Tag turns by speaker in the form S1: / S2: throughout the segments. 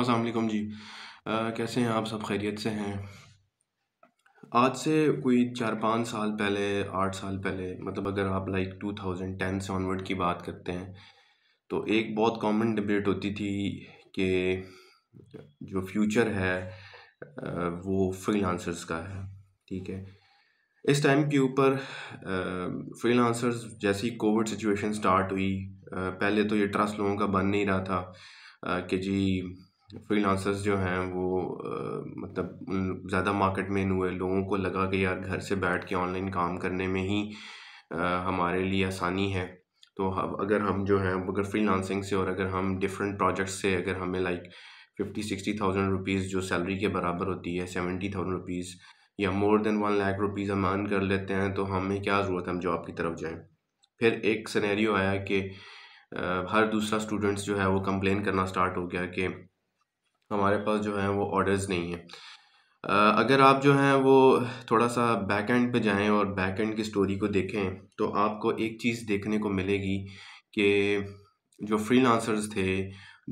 S1: असलकम जी आ, कैसे हैं आप सब खैरियत से हैं आज से कोई चार पाँच साल पहले आठ साल पहले मतलब अगर आप लाइक टू थाउजेंड टेन से ऑनवर्ड की बात करते हैं तो एक बहुत कॉमन डिबेट होती थी कि जो फ्यूचर है वो फ्रीलांसर्स का है ठीक है इस टाइम के ऊपर फ्रीलांसर्स जैसी कोविड सिचुएशन स्टार्ट हुई आ, पहले तो ये ट्रस्ट लोगों का बन नहीं रहा था आ, कि जी फ्रीलांसर्स जो हैं वो मतलब ज़्यादा मार्केट में हुए लोगों को लगा कि यार घर से बैठ के ऑनलाइन काम करने में ही हमारे लिए आसानी है तो अगर हम जो हैं अगर फ्रीलांसिंग से और अगर हम डिफरेंट प्रोजेक्ट्स से अगर हमें like fifty sixty thousand rupees जो सैलरी के बराबर होती है सेवेंटी थाउजेंड रुपीज़ या more than one lakh rupees हम अर्न कर लेते हैं तो हमें क्या ज़रूरत है हम जॉब की तरफ जाएँ फिर एक सनेरियो आया कि हर दूसरा स्टूडेंट्स जो है वो कंप्लेन करना स्टार्ट हो गया कि हमारे पास जो है वो ऑर्डर्स नहीं है अगर आप जो हैं वो थोड़ा सा बैक एंड पे जाएं और बैक एंड की स्टोरी को देखें तो आपको एक चीज़ देखने को मिलेगी कि जो फ्रीलांसर्स थे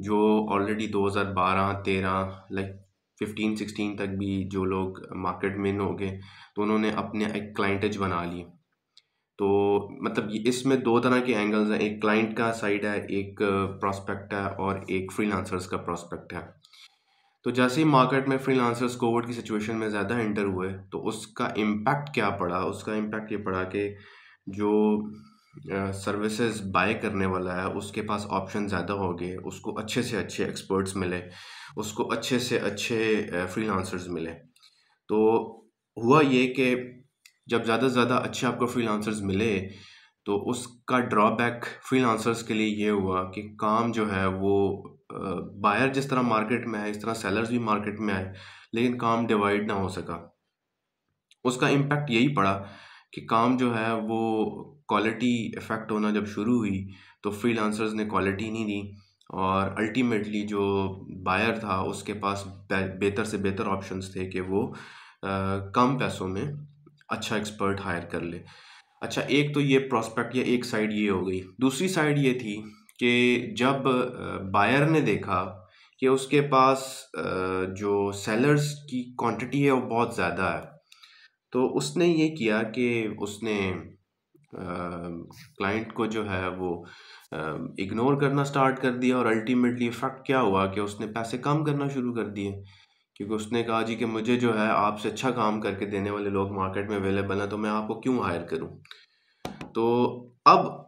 S1: जो ऑलरेडी 2012 13 लाइक 15 16 तक भी जो लोग मार्केट में हो गए तो उन्होंने अपने एक क्लाइंटेज बना लिए तो मतलब इसमें दो तरह के एंगल्स हैं एक क्लाइंट का साइड है एक प्रॉस्पेक्ट है और एक फ्रीलांसर्स का प्रॉस्पेक्ट है तो जैसे ही मार्केट में फ्रीलांसर्स कोविड की सिचुएशन में ज़्यादा एंटर हुए तो उसका इम्पैक्ट क्या पड़ा उसका इम्पैक्ट ये पड़ा कि जो सर्विसेज uh, बाय करने वाला है उसके पास ऑप्शन ज़्यादा हो गए उसको अच्छे से अच्छे एक्सपर्ट्स मिले उसको अच्छे से अच्छे फ्रीलांसर्स मिले तो हुआ ये कि जब ज़्यादा से ज़्यादा अच्छे आपको लांसर्स मिले तो उसका ड्रॉबैक लांसर्स के लिए ये हुआ कि काम जो है वो बायर जिस तरह मार्केट में है इस तरह सेलर्स भी मार्केट में आए लेकिन काम डिवाइड ना हो सका उसका इम्पैक्ट यही पड़ा कि काम जो है वो क्वालिटी इफ़ेक्ट होना जब शुरू हुई तो फ्री ने क्वालिटी नहीं दी और अल्टीमेटली जो बायर था उसके पास बेहतर से बेहतर ऑप्शंस थे कि वो आ, कम पैसों में अच्छा एक्सपर्ट हायर कर ले अच्छा एक तो ये प्रॉस्पेक्ट या एक साइड ये हो गई दूसरी साइड ये थी कि जब बायर ने देखा कि उसके पास जो सेलर्स की क्वांटिटी है वो बहुत ज़्यादा है तो उसने ये किया कि उसने क्लाइंट को जो है वो इग्नोर करना स्टार्ट कर दिया और अल्टीमेटली इफ़ेक्ट क्या हुआ कि उसने पैसे कम करना शुरू कर दिए क्योंकि उसने कहा जी कि मुझे जो है आपसे अच्छा काम करके देने वाले लोग मार्केट में अवेलेबल हैं तो मैं आपको क्यों हायर करूं तो अब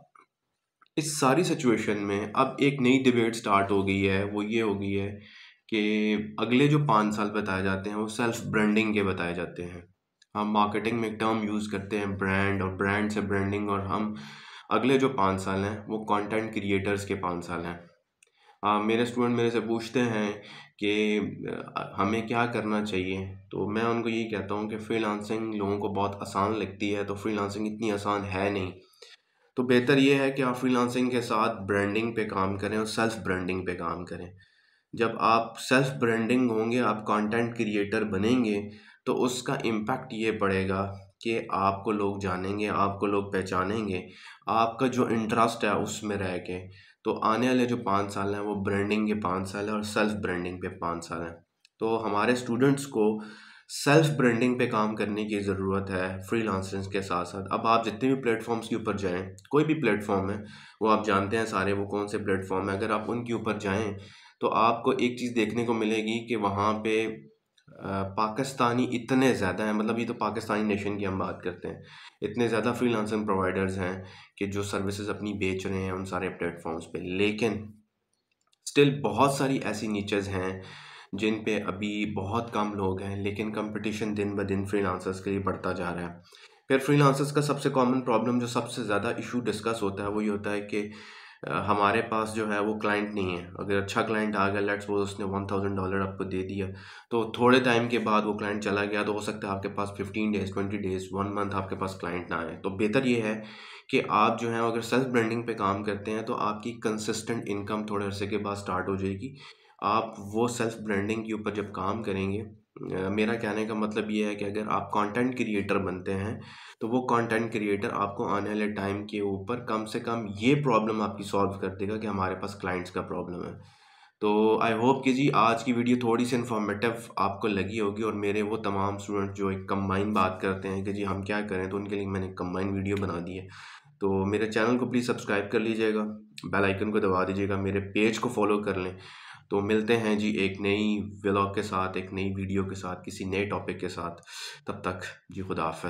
S1: इस सारी सिचुएशन में अब एक नई डिबेट स्टार्ट हो गई है वो ये हो गई है कि अगले जो पाँच साल बताए जाते हैं वो सेल्फ ब्रांडिंग के बताए जाते हैं हम मार्केटिंग में एक टर्म यूज़ करते हैं ब्रांड और ब्रांड से ब्रांडिंग और हम अगले जो पाँच साल हैं वो कंटेंट क्रिएटर्स के पाँच साल हैं हाँ मेरे स्टूडेंट मेरे से पूछते हैं कि हमें क्या करना चाहिए तो मैं उनको यही कहता हूँ कि फ्रीलांसिंग लोगों को बहुत आसान लगती है तो फ्रीलांसिंग इतनी आसान है नहीं तो बेहतर ये है कि आप फ्रीलांसिंग के साथ ब्रांडिंग पे काम करें और सेल्फ ब्रांडिंग पे काम करें जब आप सेल्फ ब्रांडिंग होंगे आप कंटेंट क्रिएटर बनेंगे तो उसका इम्पैक्ट ये पड़ेगा कि आपको लोग जानेंगे आपको लोग पहचानेंगे आपका जो इंटरेस्ट है उसमें रह के तो आने वाले जो पाँच साल हैं वो ब्रांडिंग के पाँच साल हैं और सेल्फ ब्रांडिंग पे पाँच साल हैं तो हमारे स्टूडेंट्स को सेल्फ ब्रांडिंग पे काम करने की ज़रूरत है फ्री के साथ साथ अब आप जितने भी प्लेटफॉर्म्स के ऊपर जाएं कोई भी प्लेटफॉर्म है वो आप जानते हैं सारे वो कौन से प्लेटफॉर्म है अगर आप उनके ऊपर जाएँ तो आपको एक चीज़ देखने को मिलेगी कि वहाँ पर पाकिस्तानी इतने ज़्यादा हैं मतलब ये तो पाकिस्तानी नेशन की हम बात करते हैं इतने ज़्यादा फ्रीलांसिंग प्रोवाइडर्स हैं कि जो सर्विसेज अपनी बेच रहे हैं उन सारे प्लेटफॉर्म्स पे लेकिन स्टिल बहुत सारी ऐसी नीचेज़ हैं जिन पे अभी बहुत कम लोग हैं लेकिन कंपटीशन दिन ब दिन फ्री के लिए बढ़ता जा रहा है फिर फ्री का सबसे कॉमन प्रॉब्लम जो सबसे ज़्यादा इशू डिस्कस होता है वो ये होता है कि हमारे पास जो है वो क्लाइंट नहीं है अगर अच्छा क्लाइंट आ गया लेट्स वो उसने वन थाउजेंड डॉलर आपको दे दिया तो थोड़े टाइम के बाद वो क्लाइंट चला गया तो हो सकता है आपके पास fifteen days twenty days one month आपके पास क्लाइंट ना आए तो बेहतर ये है कि आप जो है अगर सेल्फ ब्रांडिंग पे काम करते हैं तो आपकी कंसिस्टेंट इनकम थोड़े अरसे के बाद स्टार्ट हो जाएगी आप वो सेल्फ ब्रांडिंग के ऊपर जब काम करेंगे मेरा कहने का मतलब ये है कि अगर आप कंटेंट क्रिएटर बनते हैं तो वो कंटेंट क्रिएटर आपको आने वाले टाइम के ऊपर कम से कम ये प्रॉब्लम आपकी सॉल्व कर देगा कि हमारे पास क्लाइंट्स का प्रॉब्लम है तो आई होप कि जी आज की वीडियो थोड़ी सी इन्फॉर्मेटिव आपको लगी होगी और मेरे वो तमाम स्टूडेंट जो एक कम्बाइन बात करते हैं कि जी हम क्या करें तो उनके लिए मैंने कम्बाइन वीडियो बना दी है तो मेरे चैनल को प्लीज़ सब्सक्राइब कर लीजिएगा बेल आइकन को दबा दीजिएगा मेरे पेज को फॉलो कर लें तो मिलते हैं जी एक नई व्लॉग के साथ एक नई वीडियो के साथ किसी नए टॉपिक के साथ तब तक जी खुदाफ़